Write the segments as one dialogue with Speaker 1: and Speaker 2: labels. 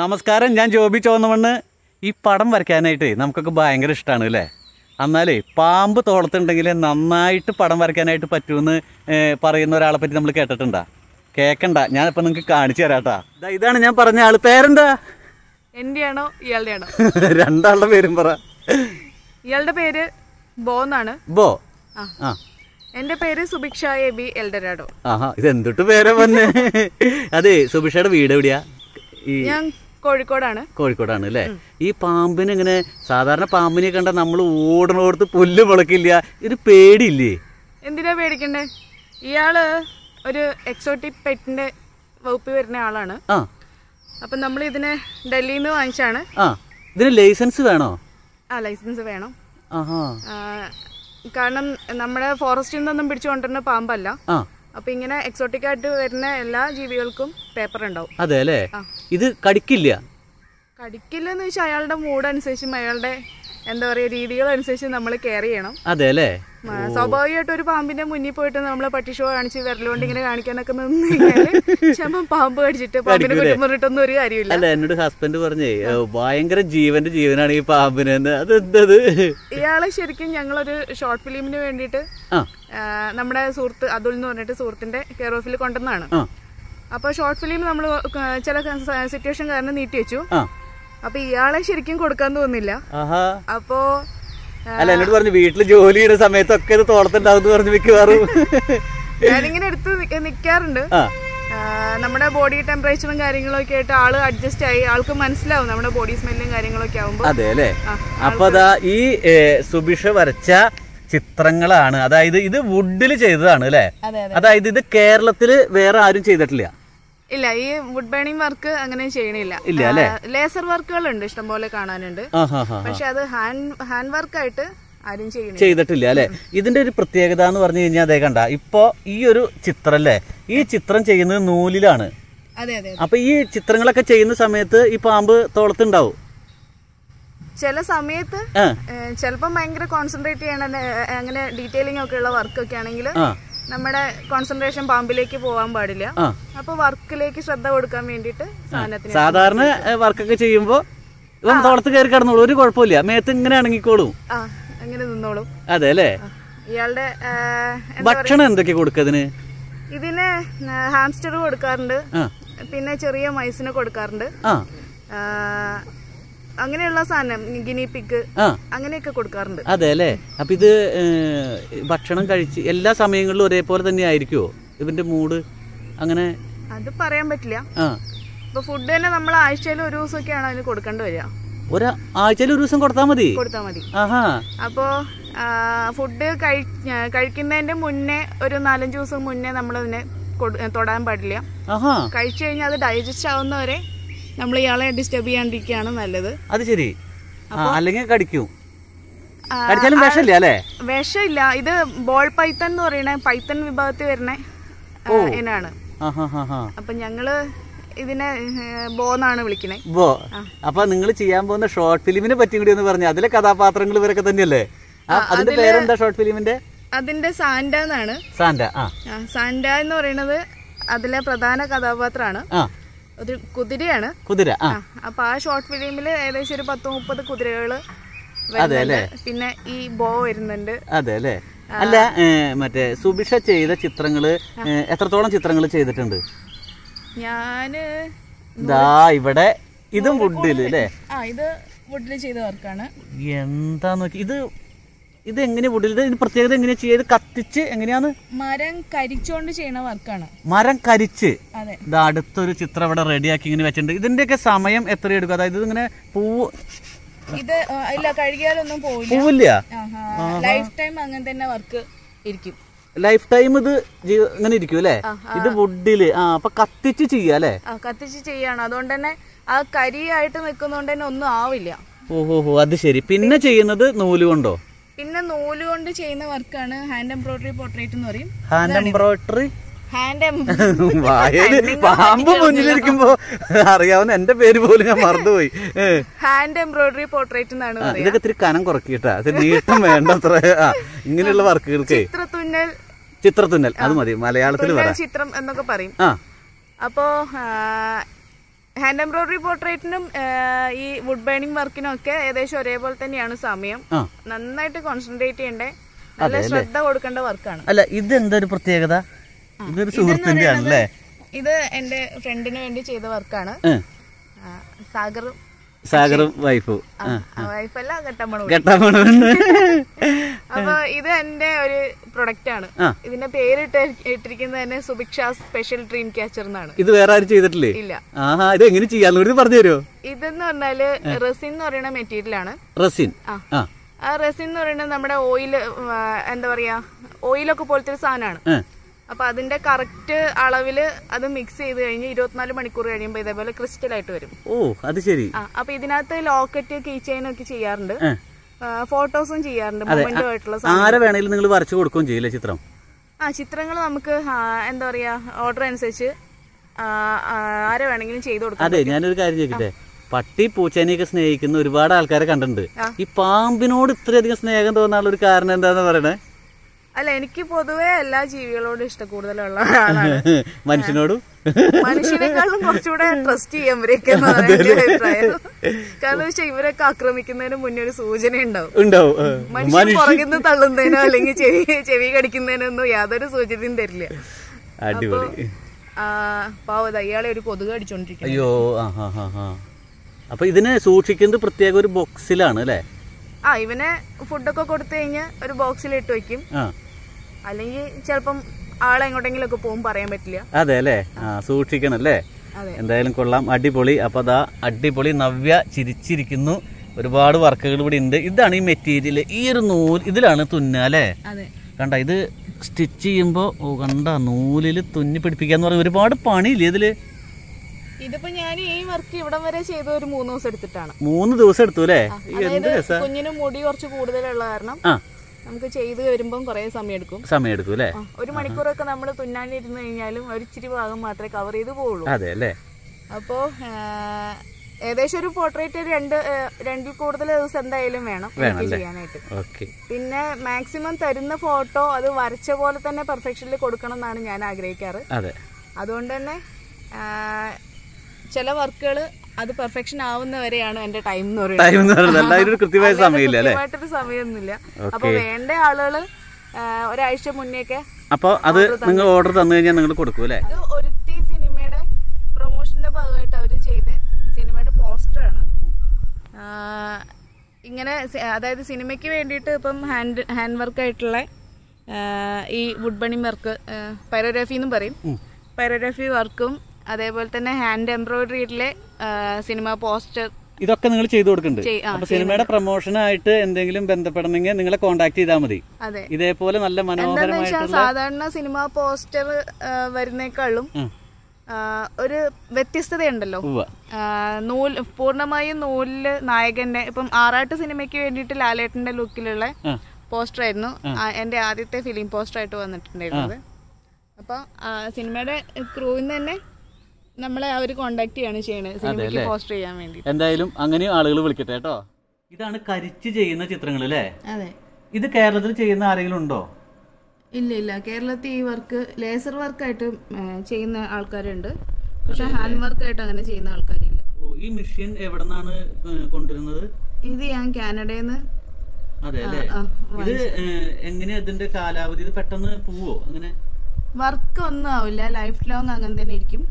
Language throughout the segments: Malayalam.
Speaker 1: നമസ്കാരം ഞാൻ ജോബി ചോന്നമണ്ണ് ഈ പടം വരയ്ക്കാനായിട്ട് നമുക്കൊക്കെ ഭയങ്കര ഇഷ്ടമാണ് അല്ലേ എന്നാലേ പാമ്പ് തോളത്തുണ്ടെങ്കിൽ നന്നായിട്ട് പടം വരയ്ക്കാനായിട്ട് പറ്റുമെന്ന് പറയുന്ന ഒരാളെ പറ്റി നമ്മൾ കേട്ടിട്ടുണ്ടാ കേക്കണ്ട ഞാനിപ്പോൾ നിങ്ങൾക്ക് കാണിച്ചു തരാട്ടാ ഇതാണ് ഞാൻ പറഞ്ഞ ആള് പേരെന്താ
Speaker 2: എൻ്റെ ഇയാളുടെയാണോ
Speaker 1: രണ്ടാളുടെ പേരും പറ
Speaker 2: ഇയാളുടെ പേര് ബോ എന്നാണ്
Speaker 1: ബോ ആ
Speaker 2: എന്റെ പേര് സുഭിക്ഷ എ ബി എൽഡരാഡോ
Speaker 1: ആഹാ ഇത് എന്തൊട്ട് പേരെ വന്നേ അതെ സുഭിക്ഷയുടെ വീട് എവിടെയാ ഞാൻ കോഴിക്കോടാണ് കോഴിക്കോടാണ് അല്ലേ ഈ പാമ്പിന് ഇങ്ങനെ സാധാരണ പാമ്പിനെ കണ്ട നമ്മൾ ഓടണോടത്ത് പുല്ല് മുളക്കില്ല ഇത് പേടിയില്ലേ
Speaker 2: എന്തിനാ പേടിക്കണ്ടേ ഇയാള് ഒരു എക്സോട്ടിക് പെറ്റിന്റെ വകുപ്പിൽ വരുന്ന ആളാണ് അപ്പൊ നമ്മൾ ഇതിനെ ഡൽഹിയിൽ നിന്ന് വാങ്ങിച്ചാണ്
Speaker 1: ഇതിന് ലൈസൻസ് വേണോ
Speaker 2: ആ ലൈസൻസ് വേണം കാരണം നമ്മുടെ ഫോറസ്റ്റിൽ നിന്നൊന്നും പിടിച്ചു കൊണ്ടുവരുന്ന പാമ്പല്ല അപ്പൊ ഇങ്ങനെ എക്സോട്ടിക് ആയിട്ട് വരുന്ന എല്ലാ ജീവികൾക്കും പേപ്പർ ഉണ്ടാവും അതെ അല്ലേ
Speaker 1: ഇത് കടിക്കില്ല
Speaker 2: കടിക്കില്ലെന്ന് വെച്ചാൽ അയാളുടെ മൂഡ് അനുസരിച്ചും അയാളുടെ എന്താ പറയുക രീതികൾ അനുസരിച്ച് നമ്മൾ കെയർ ചെയ്യണം അതെ അല്ലേ സ്വാഭാവികമായിട്ട് ഒരു പാമ്പിന്റെ മുന്നിൽ പോയിട്ട് നമ്മളെ ഷോ കാണിച്ച് വിരലുകൊണ്ട് ഇങ്ങനെ കാണിക്കാനൊക്കെ നിന്ന് പാമ്പ് കടിച്ചിട്ട് പാമ്പിനെ കുറ്റം ഒന്നും ഒരു കാര്യമില്ല അല്ല
Speaker 1: എന്നോട് ഹസ്ബൻഡ് പറഞ്ഞേ ഭയങ്കര ജീവന്റെ ജീവനാണ് ഈ പാമ്പിന് അതെന്തത്
Speaker 2: ഇയാളെ ശരിക്കും ഞങ്ങളൊരു ഷോർട്ട് ഫിലിമിന് വേണ്ടിട്ട് നമ്മുടെ സുഹൃത്ത് അതുൽ എന്ന് പറഞ്ഞിട്ട് സുഹൃത്തിന്റെ കെയർ ഓഫിൽ കൊണ്ടുവന്നാണ് അപ്പൊ ഷോർട്ട് ഫിലിം നമ്മൾ ചില സിറ്റുവേഷൻ കാരണം നീട്ടി വെച്ചു അപ്പൊ ഇയാളെ ശരിക്കും കൊടുക്കാൻ തോന്നില്ല അപ്പോ അല്ല എന്നോട് പറഞ്ഞു
Speaker 1: വീട്ടിൽ ജോലി ചെയ്യുന്ന സമയത്തൊക്കെ ഇത് തോളത്തുണ്ടാവും പറഞ്ഞു മിക്കവാറും
Speaker 2: ഞാനിങ്ങനെ എടുത്ത് നിക്കാറുണ്ട് നമ്മുടെ ബോഡി ടെമ്പറേച്ചറും കാര്യങ്ങളൊക്കെ ആയിട്ട് ആള് അഡ്ജസ്റ്റ് ആയി ആൾക്ക് മനസ്സിലാവും നമ്മുടെ ബോഡി സ്മെല്ലും കാര്യങ്ങളൊക്കെ ആവുമ്പോ അതെ അല്ലേ അപ്പൊ
Speaker 1: അതാ ഈ സുബിഷ വരച്ച ചിത്രങ്ങളാണ് അതായത് ഇത് വുഡില് ചെയ്തതാണ് അല്ലേ അതായത് ഇത് കേരളത്തിൽ വേറെ ആരും ചെയ്തിട്ടില്ല
Speaker 2: ഇല്ല ഈ വുഡ് ബേണിംഗ് വർക്ക് അങ്ങനെ ചെയ്യണില്ല ലേസർ വർക്കുകൾ ഉണ്ട് ഇഷ്ടംപോലെ കാണാനുണ്ട് പക്ഷെ അത് ഹാൻഡ് ഹാൻഡ് വർക്കായിട്ട് ആരും ചെയ്യണില്ല
Speaker 1: ചെയ്തിട്ടില്ല അല്ലെ ഇതിന്റെ ഒരു പ്രത്യേകത എന്ന് പറഞ്ഞു കഴിഞ്ഞാൽ അതേ കണ്ട ഇപ്പോ ഈ ഒരു ചിത്രം അല്ലേ ഈ ചിത്രം ചെയ്യുന്നത് നൂലിലാണ് അപ്പൊ ഈ ചിത്രങ്ങളൊക്കെ ചെയ്യുന്ന സമയത്ത് ഈ പാമ്പ് തോളത്തുണ്ടാവും
Speaker 2: ചില സമയത്ത് ചിലപ്പം ഭയങ്കര കോൺസെൻട്രേറ്റ് ചെയ്യണ അങ്ങനെ ഡീറ്റെയിലിംഗ് ഒക്കെ ഉള്ള ഒക്കെ ആണെങ്കിൽ നമ്മുടെ കോൺസെൻട്രേഷൻ പാമ്പിലേക്ക് പോകാൻ പാടില്ല അപ്പൊ വർക്കിലേക്ക് ശ്രദ്ധ കൊടുക്കാൻ വേണ്ടിട്ട് സാധാരണ
Speaker 1: വർക്കൊക്കെ ചെയ്യുമ്പോ തോളത്ത് കയറി കിടന്നോളൂ ഒരു കുഴപ്പമില്ല മേത്ത് ഇങ്ങനെ ഇണങ്ങിക്കോളും അങ്ങനെ നിന്നോളൂ അതെ അല്ലേ
Speaker 2: ഇയാളുടെ ഭക്ഷണം
Speaker 1: എന്തൊക്കെ കൊടുക്കതിന്
Speaker 2: ഇതിന് ഹാംസ്റ്റർ കൊടുക്കാറുണ്ട് പിന്നെ ചെറിയ മൈസിന് കൊടുക്കാറുണ്ട് അങ്ങനെയുള്ള സാധനം ഗിനി പിഗ് അങ്ങനെയൊക്കെ കൊടുക്കാറുണ്ട് അതെ അല്ലേ
Speaker 1: അപ്പൊ ഇത് ഭക്ഷണം കഴിച്ച് എല്ലാ സമയങ്ങളിലും ഒരേപോലെ തന്നെ ആയിരിക്കുമോ ഇവന്റെ മൂഡ് അങ്ങനെ
Speaker 2: അത് പറയാൻ പറ്റില്ല ഇപ്പൊ ഫുഡ് തന്നെ നമ്മൾ ആഴ്ചയിൽ ഒരു ദിവസമൊക്കെയാണ് അതിന് കൊടുക്കേണ്ടി വരിക
Speaker 1: ഒരു ആഴ്ചയിൽ ഒരു ദിവസം കൊടുത്താൽ മതി കൊടുത്താൽ
Speaker 2: മതി അപ്പോ ഫുഡ് കഴിക്കുന്നതിന്റെ മുന്നേ ഒരു നാലഞ്ച് ദിവസം മുന്നേ നമ്മൾ അതിനെ തൊടാൻ പാടില്ല കഴിച്ചു കഴിഞ്ഞാൽ അത് ഡൈജസ്റ്റ് ആവുന്നവരെ നമ്മൾ ഇയാളെ ഡിസ്റ്റർബ് ചെയ്യാണ്ടിരിക്കുകയാണ് നല്ലത്
Speaker 1: അത് ശരി അല്ലെങ്കിൽ കടിക്കും
Speaker 2: കടിച്ചാലും വിഷമില്ല അല്ലേ വിഷമില്ല ഇത് ബോൾ പൈത്തൻ എന്ന് പറയുന്ന പൈത്തൻ വിഭാഗത്തിൽ വരുന്ന ഇനാണ് അപ്പൊ ഞങ്ങള് ഇതിനെ ബോന്നാണ് വിളിക്കണേ
Speaker 1: ബോ അപ്പൊ നിങ്ങൾ ചെയ്യാൻ പോകുന്ന ഷോർട്ട് ഫിലിമിനെ പറ്റി കൂടി എന്ന് പറഞ്ഞു അതിലെ കഥാപാത്രങ്ങൾ ഇവരൊക്കെ തന്നെയല്ലേ
Speaker 2: അതിന്റെ പേരെന്താ ഷോർട്ട് ഫിലിമിന്റെ അതിന്റെ സാന്റ എന്നാണ് സാന്റ സാന്റ എന്ന് പറയുന്നത് അതിലെ പ്രധാന കഥാപാത്രമാണ് ഒരു കുതിരയാണ് കുതിര അപ്പൊ ആ ഷോർട്ട് ഫിലിമിൽ ഏകദേശം ഒരു പത്ത് മുപ്പത് കുതിരകള് പിന്നെ ഈ ബോ വരുന്നുണ്ട്
Speaker 1: അതെ അല്ലെ അല്ല മറ്റേ സുഭിഷ ചെയ്ത ചിത്രങ്ങള് എത്രത്തോളം ചിത്രങ്ങൾ ചെയ്തിട്ടുണ്ട്
Speaker 2: ഞാന് ദാ
Speaker 1: ഇവിടെ ഇതും വുഡില് അല്ലേ
Speaker 2: ആ ഇത് വുഡില് ചെയ്ത വർക്കാണ്
Speaker 1: എന്താ നോക്കി ഇത് ഇത് എങ്ങനെ വുഡിൽ ഇതിന് പ്രത്യേകത എങ്ങനെയാ ചെയ്യുക കത്തിച്ച് എങ്ങനെയാണ്
Speaker 2: മരം കരിച്ചോണ്ട് ചെയ്യണ വർക്കാണ്
Speaker 1: മരം കരിച്ച് ഇത് അടുത്തൊരു ചിത്രം ഇവിടെ റെഡിയാക്കി ഇങ്ങനെ വെച്ചിട്ടുണ്ട് ഇതിന്റെയൊക്കെ സമയം എത്ര എടുക്കും അതായത് ഇങ്ങനെ പൂവ്
Speaker 2: ഇത് ഇല്ല കഴുകിയാലൊന്നും പോവില്ല ലൈഫ് ടൈം അങ്ങനെ തന്നെ വർക്ക് ഇരിക്കും
Speaker 1: ലൈഫ് ടൈം ഇത് ഇങ്ങനെ ഇരിക്കും അല്ലേ ഇത് വുഡില് ആ അപ്പൊ കത്തിച്ച് ചെയ്യാ അല്ലേ
Speaker 2: കത്തിച്ച് ചെയ്യാണ് അതുകൊണ്ട് തന്നെ ആ കരിയായിട്ട് നിൽക്കുന്നോണ്ട് തന്നെ ഒന്നും ആവില്ല
Speaker 1: ഓഹോ അത് ശരി പിന്നെ ചെയ്യുന്നത് നൂല് കൊണ്ടോ
Speaker 2: പിന്നെ നൂല് കൊണ്ട് ചെയ്യുന്ന വർക്കാണ് ഹാൻഡ് എംബ്രോയിഡറി പോർട്രേറ്റ് എന്ന് പറയും
Speaker 1: ഹാൻഡ് എംബ്രോയിഡറി ഹാൻഡ് പാമ്പ് മുന്നിലിരിക്കുമ്പോ അറിയാവുന്ന എന്റെ പേര് പോലും ഞാൻ മറന്നുപോയി
Speaker 2: ഹാൻഡ് എംബ്രോയിഡറി പോർട്രേറ്റ് എന്നാണ് ഇതൊക്കെ
Speaker 1: ഇത്തിരി കനം കുറക്കിട്ടാ നീട്ടം വേണ്ടത്ര ഇങ്ങനെയുള്ള വർക്കുകൾക്ക്
Speaker 2: ചിത്രത്തുന്നൽ
Speaker 1: ചിത്രത്തുന്നൽ അത് മതി മലയാളത്തിൽ
Speaker 2: ചിത്രം എന്നൊക്കെ പറയും അപ്പോ ഹാൻഡ് എംബ്രോയിഡറി പോർട്രേറ്റിനും ഈ വുഡ് ബേണിംഗ് വർക്കിനും ഒക്കെ ഏകദേശം ഒരേപോലെ തന്നെയാണ് സമയം നന്നായിട്ട് കോൺസെൻട്രേറ്റ് ചെയ്യണ്ടേ നല്ല ശ്രദ്ധ കൊടുക്കേണ്ട വർക്കാണ്
Speaker 1: അല്ല ഇത് എന്തൊരു പ്രത്യേകത
Speaker 2: ഇത് എന്റെ ഫ്രണ്ടിന് വേണ്ടി ചെയ്ത വർക്കാണ് സാഗർ സാഗറും വൈഫും വൈഫല്ല അപ്പൊ ഇത് എന്റെ ഒരു പ്രൊഡക്റ്റ് ആണ് ഇതിന്റെ പേര് ഇട്ടിരിക്കുന്നത് തന്നെ സുഭിക്ഷ സ്പെഷ്യൽ ഡ്രീം ക്യാച്ചർ എന്നാണ്
Speaker 1: ഇത് വേറെ ആരും ചെയ്തിട്ടില്ലേ ഇല്ല ഇത് എങ്ങനെ ചെയ്യാന്ന് കൂടി പറഞ്ഞു തരുമോ
Speaker 2: ഇതെന്ന് പറഞ്ഞാല് റെസിൻ എന്ന് പറയുന്ന മെറ്റീരിയൽ ആണ് റെസിൻ ആ റെസിൻ എന്ന് പറയുന്നത് നമ്മുടെ ഓയിൽ എന്താ പറയാ ഓയിലൊക്കെ പോലത്തെ ഒരു സാധനമാണ് അപ്പോൾ അതിന്റെ കറക്റ്റ് അളവിൽ അത് മിക്സ് ചെയ്ത് കഴിഞ്ഞ് ഇരുപത്തിനാല് മണിക്കൂർ കഴിയുമ്പോൾ ഇതേപോലെ ക്രിസ്റ്റൽ ആയിട്ട് വരും
Speaker 1: ഓ അത് ശരി
Speaker 2: അപ്പോൾ ഇതിനകത്ത് ലോക്കറ്റ് കീ ചെയിൻ ഒക്കെ ചെയ്യാറുണ്ട് ഫോട്ടോസും ചെയ്യാറുണ്ട് ആരെ വേണേലും
Speaker 1: നിങ്ങൾ വരച്ചു കൊടുക്കുകയും ചെയ്യില്ലേ ചിത്രം
Speaker 2: ആ ചിത്രങ്ങൾ നമുക്ക് എന്താ പറയാ ഓർഡർ അനുസരിച്ച് ആരെ വേണമെങ്കിലും ചെയ്തു കൊടുക്കാം അതെ
Speaker 1: ഞാനൊരു കാര്യം ചോദിക്കട്ടെ പട്ടി പൂച്ചേനെയൊക്കെ സ്നേഹിക്കുന്ന ഒരുപാട് ആൾക്കാരെ കണ്ടിട്ടുണ്ട് ഈ പാമ്പിനോട് ഇത്രയധികം സ്നേഹം തോന്നാനുള്ള ഒരു കാരണം എന്താന്ന് പറയണേ
Speaker 2: അല്ല എനിക്ക് പൊതുവേ എല്ലാ ജീവികളോടും ഇഷ്ടം കൂടുതലുള്ള ആളാണ്
Speaker 1: മനുഷ്യനോടും
Speaker 2: മനുഷ്യരെക്കാളും കുറച്ചുകൂടെ ട്രസ്റ്റ് ചെയ്യാൻ ഇവരൊക്കെയെന്ന് അഭിപ്രായം കാരണം പക്ഷെ ഇവരൊക്കെ ആക്രമിക്കുന്നതിന് മുന്നേ ഒരു സൂചന ഉണ്ടാവും ഉണ്ടാവും
Speaker 1: മനുഷ്യൻ പുറകിന്ന് തള്ളുന്നതിനോ അല്ലെങ്കിൽ ചെവി
Speaker 2: ചെവി കടിക്കുന്നതിനോ ഒന്നും യാതൊരു സൂചനയും തരില്ല അടിപൊളി പാവത ഇയാളെ ഒരു കൊതുക് അടിച്ചോണ്ടിരിക്കും അയ്യോ
Speaker 1: അപ്പൊ ഇതിനെ സൂക്ഷിക്കുന്നത് പ്രത്യേക ഒരു ബോക്സിലാണ് അല്ലേ
Speaker 2: ആ ഇവനെ ഫുഡൊക്കെ കൊടുത്തു കഴിഞ്ഞാൽ ഒരു ബോക്സിൽ ഇട്ട് വെക്കും അല്ലെങ്കിൽ ചിലപ്പം ആളെ ഒക്കെ പോകും പറയാൻ പറ്റില്ല
Speaker 1: അതെ അല്ലേ സൂക്ഷിക്കണം അല്ലേ എന്തായാലും കൊള്ളാം അടിപൊളി അപ്പൊ അതാ അടിപൊളി നവ്യ ചിരിച്ചിരിക്കുന്നു ഒരുപാട് വർക്കുകൾ ഇവിടെ ഉണ്ട് ഇതാണ് ഈ മെറ്റീരിയൽ ഈ ഒരു നൂൽ ഇതിലാണ് അല്ലേ കണ്ട ഇത് സ്റ്റിച്ച് ചെയ്യുമ്പോൾ ഓ കണ്ട നൂലിൽ തുന്നി പിടിപ്പിക്കാന്ന് പറഞ്ഞ ഒരുപാട് പണിയില്ലേ ഇതില്
Speaker 2: ഇതിപ്പോ ഞാൻ ഈ വർക്ക് ഇവിടം വരെ ചെയ്ത ഒരു മൂന്ന് ദിവസം എടുത്തിട്ടാണ്
Speaker 1: മൂന്ന് ദിവസം എടുത്തു അല്ലേ
Speaker 2: കുഞ്ഞിന് മുടി കുറച്ച് കൂടുതലുള്ള കാരണം നമുക്ക് ചെയ്ത് വരുമ്പോൾ കുറേ സമയം എടുക്കും സമയം എടുക്കും അല്ലേ ഒരു മണിക്കൂറൊക്കെ നമ്മൾ തുന്നാനിരുന്ന് കഴിഞ്ഞാലും ഒരു ഇച്ചിരി ഭാഗം മാത്രമേ കവർ ചെയ്ത് പോവുള്ളൂ അതെ അല്ലേ അപ്പോ ഏകദേശം ഒരു പോർട്രേറ്റ് രണ്ട് രണ്ടിൽ കൂടുതൽ ദിവസം എന്തായാലും വേണം ചെയ്യാനായിട്ട് പിന്നെ മാക്സിമം തരുന്ന ഫോട്ടോ അത് വരച്ച പോലെ തന്നെ പെർഫെക്ഷനിൽ കൊടുക്കണം എന്നാണ് ഞാൻ ആഗ്രഹിക്കാറ് അതുകൊണ്ട് തന്നെ ചില വർക്കുകൾ അത് പെർഫെക്ഷൻ ആവുന്നവരെയാണ് വരെയാണ് എന്റെ ടൈം എന്ന് പറയുന്നത് ടൈം എന്ന് പറയുന്നത് അതിനൊരു കൃത്യമായ സമയമില്ല അല്ലെ കൃത്യമായിട്ടൊരു സമയമൊന്നുമില്ല അപ്പൊ വേണ്ട ആളുകള് ഒരാഴ്ച മുന്നേക്ക്
Speaker 1: അപ്പൊ അത് നിങ്ങൾ ഓർഡർ തന്നു കഴിഞ്ഞാൽ നിങ്ങൾ കൊടുക്കും അല്ലെ
Speaker 2: ഒരുത്തി സിനിമയുടെ പ്രൊമോഷന്റെ ഭാഗമായിട്ട് അവര് ചെയ്ത സിനിമയുടെ പോസ്റ്ററാണ് ഇങ്ങനെ അതായത് സിനിമയ്ക്ക് വേണ്ടിയിട്ട് ഇപ്പം ഹാൻഡ് ഹാൻഡ് വർക്ക് ആയിട്ടുള്ള ഈ വുഡ് ബണിംഗ് വർക്ക് പൈറോഗ്രാഫി എന്നും പറയും പൈറോഗ്രാഫി വർക്കും അതേപോലെ തന്നെ ഹാൻഡ് എംബ്രോയിഡറിയിലെ സിനിമ പോസ്റ്റർ
Speaker 1: ഇതൊക്കെ നിങ്ങൾ ചെയ്തു കൊടുക്കുന്നുണ്ട് സിനിമയുടെ പ്രൊമോഷനായിട്ട് എന്തെങ്കിലും ബന്ധപ്പെടണമെങ്കിൽ നിങ്ങളെ കോൺടാക്ട് ചെയ്താൽ മതി ഇതേപോലെ നല്ല മനോഹരമായിട്ടുള്ള
Speaker 2: സാധാരണ സിനിമ പോസ്റ്റർ വരുന്നേക്കാളും ഒരു വ്യത്യസ്തതയുണ്ടല്ലോ നൂൽ പൂർണ്ണമായും നൂലില് നായകന്റെ ഇപ്പം ആറാട്ട് സിനിമയ്ക്ക് വേണ്ടിയിട്ട് ലാലേട്ടന്റെ ലുക്കിലുള്ള പോസ്റ്റർ ആയിരുന്നു എന്റെ ആദ്യത്തെ ഫിലിം പോസ്റ്റർ ആയിട്ട് വന്നിട്ടുണ്ടായിരുന്നത് അപ്പൊ സിനിമയുടെ ക്രൂവിൽ നിന്ന് തന്നെ നമ്മളെ അവർ കോണ്ടാക്ട് ചെയ്യാണ് ചെയ്യണത് സിനിമയ്ക്ക് പോസ്റ്റർ ചെയ്യാൻ വേണ്ടി
Speaker 1: എന്തായാലും അങ്ങനെയും ആളുകൾ വിളിക്കട്ടെ കേട്ടോ ഇതാണ് കരിച്ച് ചെയ്യുന്ന ചിത്രങ്ങൾ അല്ലേ അതെ ഇത് കേരളത്തിൽ ചെയ്യുന്ന ആരെങ്കിലും ഉണ്ടോ
Speaker 2: ഇല്ല ഇല്ല കേരളത്തിൽ ഈ വർക്ക് ലേസർ വർക്കായിട്ട് ചെയ്യുന്ന ആൾക്കാരുണ്ട് പക്ഷെ ഹാൻഡ് വർക്കായിട്ട് അങ്ങനെ ചെയ്യുന്ന ആൾക്കാരില്ല
Speaker 1: ഈ മെഷീൻ എവിടെ നിന്നാണ് കൊണ്ടുവരുന്നത്
Speaker 2: ഇത് ഞാൻ കാനഡയിൽ നിന്ന്
Speaker 1: അതെ ഇത് എങ്ങനെയാ ഇതിന്റെ കാലാവധി ഇത് പെട്ടെന്ന് പോവോ അങ്ങനെ
Speaker 2: വർക്ക് ഒന്നും ആവില്ല ലൈഫ് ലോങ് അങ്ങനെ തന്നെ ഇരിക്കും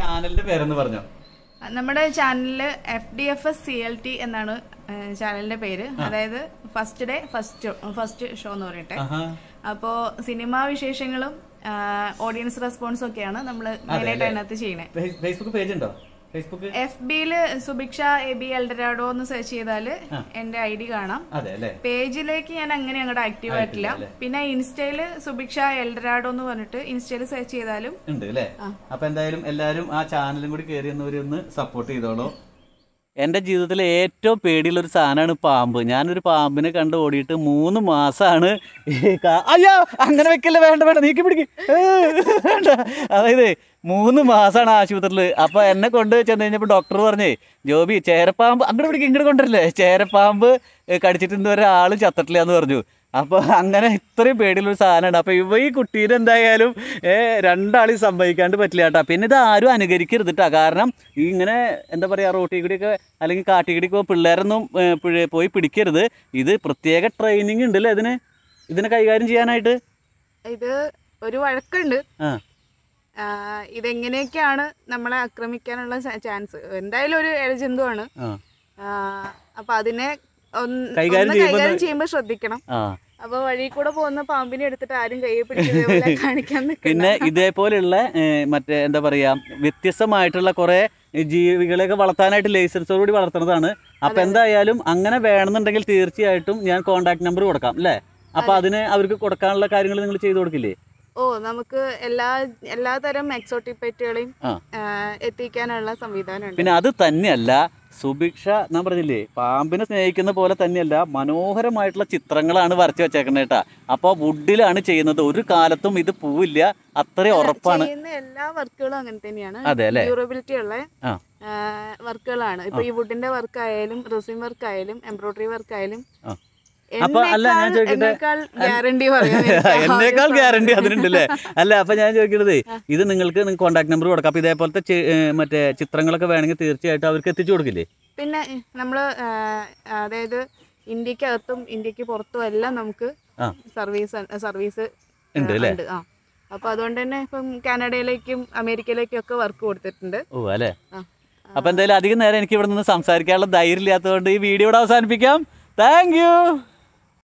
Speaker 1: ചാനലിന്റെ പേരെന്ന് പറഞ്ഞോ
Speaker 2: നമ്മുടെ ചാനലില് F D F S C L T എന്നാണ് ചാനലിന്റെ പേര് അതായത് first day first first show എന്ന് പറയട്ടെ അപ്പോ സിനിമാ വിശേഷങ്ങളും ഓഡിയൻസ് റെസ്പോൺസും ഒക്കെയാണ് നമ്മൾ അതിനകത്ത് ചെയ്യണേ
Speaker 1: ഫേസ്ബുക്ക് പേജ് ഉണ്ടോ ഫേസ്ബുക്ക്
Speaker 2: എഫ് ബിയില് സുഭിക്ഷ എ ബി എൽഡറാഡോ എന്ന് സെർച്ച് ചെയ്താൽ എന്റെ ഐ ഡി കാണാം പേജിലേക്ക് ഞാൻ അങ്ങനെ അങ്ങോട്ട് ആക്റ്റീവ് ആയിട്ടില്ല പിന്നെ ഇൻസ്റ്റയില് സുഭിക്ഷ എൽഡറാഡോ എന്ന് പറഞ്ഞിട്ട് ഇൻസ്റ്റയില് സെർച്ച് ചെയ്താലും
Speaker 1: ഉണ്ട് അല്ലേ അപ്പൊ എന്തായാലും എല്ലാരും ആ ചാനലും കൂടി കയറി ഒന്ന് സപ്പോർട്ട് ചെയ്തോളൂ എൻ്റെ ജീവിതത്തിലെ ഏറ്റവും പേടിയുള്ള ഒരു സാധനമാണ് പാമ്പ് ഞാനൊരു പാമ്പിനെ കണ്ട് ഓടിയിട്ട് മൂന്ന് മാസമാണ് അയ്യോ അങ്ങനെ വെക്കല്ലേ വേണ്ട വേണ്ട നീക്കി പിടിക്കും വേണ്ട അതായത് മൂന്ന് മാസമാണ് ആശുപത്രിയിൽ അപ്പൊ എന്നെ കൊണ്ട് ചെന്ന് കഴിഞ്ഞപ്പോൾ ഡോക്ടർ പറഞ്ഞേ ജോബി ചേരപ്പാമ്പ് അങ്ങോട്ട് പിടിക്കും ഇങ്ങോട്ട് കൊണ്ടില്ലേ ചേരപ്പാമ്പ് കടിച്ചിട്ട് ഒരാള് ചത്തട്ടില്ല എന്ന് പറഞ്ഞു അപ്പൊ അങ്ങനെ ഇത്രയും പേടിയുള്ളൊരു സാധനമാണ് അപ്പൊ ഇവ ഈ കുട്ടീനെ എന്തായാലും രണ്ടാളി സംഭവിക്കാണ്ട് പറ്റില്ല കേട്ടോ പിന്നെ ഇത് ആരും അനുകരിക്കരുത് കേട്ടോ കാരണം ഇങ്ങനെ എന്താ പറയുക റോട്ടിൽ കൂടിയൊക്കെ അല്ലെങ്കിൽ കാട്ടി കൂടിയൊക്കെ പിള്ളേരൊന്നും പോയി പിടിക്കരുത് ഇത് പ്രത്യേക ട്രെയിനിങ് ഉണ്ടല്ലേ ഇതിന് ഇതിനെ കൈകാര്യം ചെയ്യാനായിട്ട്
Speaker 2: ഇത് ഒരു വഴക്കുണ്ട് ഇതെങ്ങനെയൊക്കെയാണ് നമ്മളെ ആക്രമിക്കാനുള്ള ചാൻസ് എന്തായാലും ഒരു ഇഴജന്തുവാണ് അപ്പൊ അതിനെ കൈകാര്യം ചെയ്യുമ്പോ ശ്രദ്ധിക്കണം അപ്പൊ വഴി കൂടെ പോകുന്ന പാമ്പിനെ എടുത്തിട്ട് ആരും കൈ കാണിക്കാൻ
Speaker 1: പിന്നെ ഇതേപോലെയുള്ള മറ്റേ എന്താ പറയാ വ്യത്യസ്തമായിട്ടുള്ള കുറെ ജീവികളെയൊക്കെ വളർത്താനായിട്ട് കൂടി വളർത്തുന്നതാണ് അപ്പൊ എന്തായാലും അങ്ങനെ വേണമെന്നുണ്ടെങ്കിൽ തീർച്ചയായിട്ടും ഞാൻ കോൺടാക്ട് നമ്പർ കൊടുക്കാം അല്ലേ അപ്പൊ അതിന് അവർക്ക് കൊടുക്കാനുള്ള കാര്യങ്ങൾ നിങ്ങൾ ചെയ്തു കൊടുക്കില്ലേ
Speaker 2: ഓ നമുക്ക് എല്ലാ എല്ലാതരം എക്സോട്ടിക് പെറ്റുകളെയും എത്തിക്കാനുള്ള സംവിധാനം
Speaker 1: പിന്നെ അത് തന്നെയല്ല സുഭിക്ഷ ഞാൻ പറഞ്ഞില്ലേ പാമ്പിനെ സ്നേഹിക്കുന്ന പോലെ തന്നെയല്ല മനോഹരമായിട്ടുള്ള ചിത്രങ്ങളാണ് വരച്ചു വെച്ചേക്കുന്നത് കേട്ടാ അപ്പോൾ വുഡിലാണ് ചെയ്യുന്നത് ഒരു കാലത്തും ഇത് പൂവില്ല അത്രയും ഉറപ്പാണ്
Speaker 2: എല്ലാ വർക്കുകളും അങ്ങനെ തന്നെയാണ് അതെ അല്ലെ ഡ്യൂറബിലിറ്റി ഉള്ള വർക്കുകളാണ് ഇപ്പൊ ഈ വുഡിന്റെ വർക്ക് ആയാലും റെസിൻ വർക്ക് ആയാലും എംബ്രോയിഡറി വർക്ക് ആയാലും
Speaker 1: അപ്പൊ അല്ല ഞാൻ ചോദിക്കട്ടെ എന്നേക്കാൾ
Speaker 2: ഗ്യാരണ്ടി അതിനുണ്ടല്ലേ അല്ല
Speaker 1: അപ്പൊ ഞാൻ ചോദിക്കണത് ഇത് നിങ്ങൾക്ക് നിങ്ങൾക്ക് കോൺടാക്ട് നമ്പർ കൊടുക്കാം അപ്പൊ ഇതേപോലത്തെ മറ്റേ ചിത്രങ്ങളൊക്കെ വേണമെങ്കിൽ തീർച്ചയായിട്ടും അവർക്ക് എത്തിച്ചു കൊടുക്കില്ലേ
Speaker 2: പിന്നെ നമ്മള് അതായത് ഇന്ത്യക്കകത്തും ഇന്ത്യക്ക് പുറത്തും എല്ലാം നമുക്ക് സർവീസ് സർവീസ് ഉണ്ട് അല്ലേ അപ്പൊ അതുകൊണ്ട് തന്നെ ഇപ്പം കാനഡയിലേക്കും അമേരിക്കയിലേക്കും ഒക്കെ വർക്ക് കൊടുത്തിട്ടുണ്ട്
Speaker 1: ഓ അല്ലേ അപ്പൊ എന്തായാലും അധികം നേരം എനിക്ക് ഇവിടെ നിന്ന് സംസാരിക്കാനുള്ള ധൈര്യം ഇല്ലാത്തതുകൊണ്ട് ഈ വീഡിയോ ഇവിടെ അവസാനിപ്പിക്കാം താങ്ക്